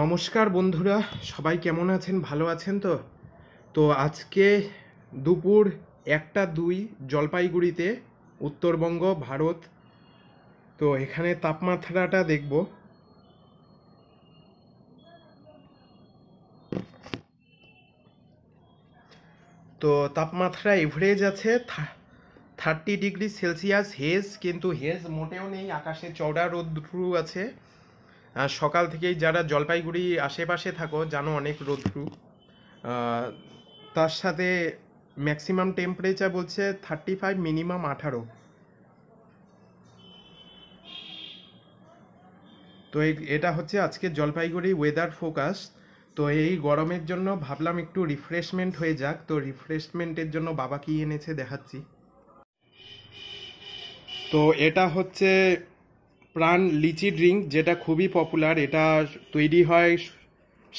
নমস্কার বন্ধুরা সবাই কেমন আছেন ভালো আছেন তো তো আজকে দুপুর একটা দুই জলপাইগুড়িতে উত্তরবঙ্গ ভারত তো এখানে তাপমাত্রাটা দেখব তো তাপমাত্রা এভারেজ আছে থার্টি ডিগ্রি সেলসিয়াস হেজ কিন্তু হেজ মোটেও নেই আকাশে চওড়া রোদ্রু আছে সকাল থেকেই যারা জলপাইগুড়ি আশেপাশে থাকো জানো অনেক রোদ্রু তার সাথে ম্যাক্সিমাম টেম্পারেচার বলছে থার্টি ফাইভ মিনিমাম আঠারো তো এটা হচ্ছে আজকে জলপাইগুড়ি ওয়েদার ফোকাস তো এই গরমের জন্য ভাবলাম একটু রিফ্রেশমেন্ট হয়ে যাক তো রিফ্রেশমেন্টের জন্য বাবা কি এনেছে দেখাচ্ছি তো এটা হচ্ছে প্রাণ লিচি ড্রিঙ্ক যেটা খুবই পপুলার এটা তৈরি হয়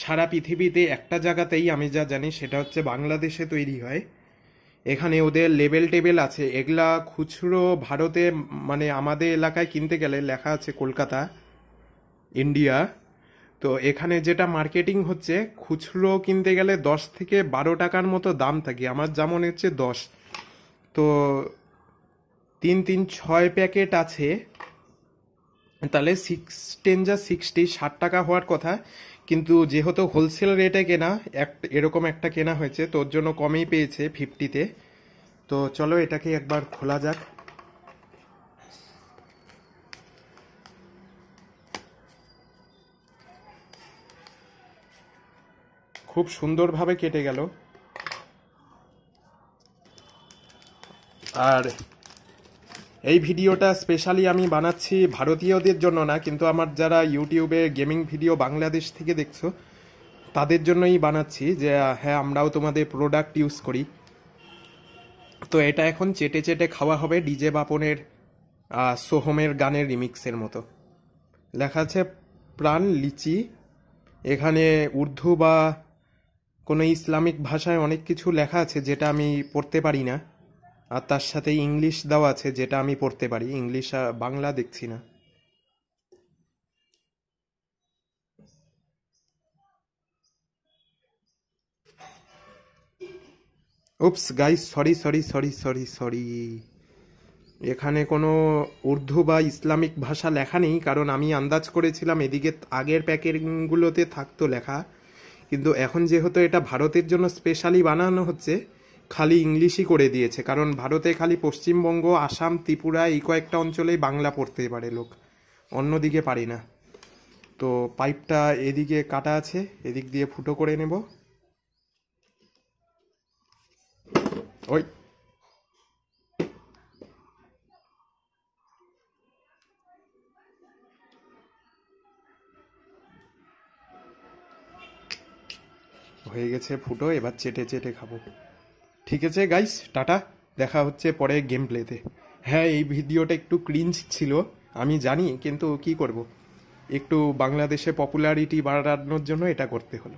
সারা পৃথিবীতে একটা জায়গাতেই আমি যা জানি সেটা হচ্ছে বাংলাদেশে তৈরি হয় এখানে ওদের লেবেল টেবেল আছে এগুলা খুচরো ভারতে মানে আমাদের এলাকায় কিনতে গেলে লেখা আছে কলকাতা ইন্ডিয়া তো এখানে যেটা মার্কেটিং হচ্ছে খুচরো কিনতে গেলে দশ থেকে বারো টাকার মতো দাম থাকে আমার যা মনে হচ্ছে দশ তো তিন তিন ছয় প্যাকেট আছে মানে তাহলে সিক্স টেন যা সিক্সটি ষাট টাকা হওয়ার কথা কিন্তু যেহেতু হোলসেল রেটে কেনা এক এরকম একটা কেনা হয়েছে তোর জন্য কমেই পেয়েছে ফিফটিতে তো চলো এটাকে একবার খোলা যাক খুব সুন্দরভাবে কেটে গেল আর এই ভিডিওটা স্পেশালি আমি বানাচ্ছি ভারতীয়দের জন্য না কিন্তু আমার যারা ইউটিউবে গেমিং ভিডিও বাংলাদেশ থেকে দেখছো তাদের জন্যই বানাচ্ছি যে হ্যাঁ আমরাও তোমাদের প্রোডাক্ট ইউজ করি তো এটা এখন চেটে চেটে খাওয়া হবে ডিজে বাপনের সোহমের গানের রিমিক্সের মতো লেখা আছে প্রাণ লিচি এখানে উর্দু বা কোনো ইসলামিক ভাষায় অনেক কিছু লেখা আছে যেটা আমি পড়তে পারি না আর তার সাথে ইংলিশ দেওয়া আছে যেটা আমি পড়তে পারি ইংলিশ আর বাংলা দেখছি না oops guys sorry sorry sorry sorry sorry এখানে কোনো উর্দু বা ইসলামিক ভাষা লেখা নেই কারণ আমি আন্দাজ করেছিলাম এদিকে আগের প্যাকেটগুলোতে থাকতো লেখা কিন্তু এখন যেহেতু এটা ভারতের জন্য স্পেশালি বানানো হচ্ছে খালি ইংলিশই করে দিয়েছে কারণ ভারতে খালি পশ্চিমবঙ্গ আসাম ত্রিপুরা এই কয়েকটা অঞ্চলেই বাংলা পড়তে পারে লোক অন্যদিকে পারি না তো পাইপটা এদিকে কাটা আছে এদিক দিয়ে ফুটো করে নেব ওই হয়ে গেছে ফুটো এবার চেটে চেটে খাবো ঠিক আছে গাইস টাটা দেখা হচ্ছে পরে গেম প্লেতে হ্যাঁ এই ভিডিওটা একটু ক্রিঞ্জ ছিল আমি জানি কিন্তু কি করব একটু বাংলাদেশে পপুলারিটি বাড়ানোর জন্য এটা করতে হলো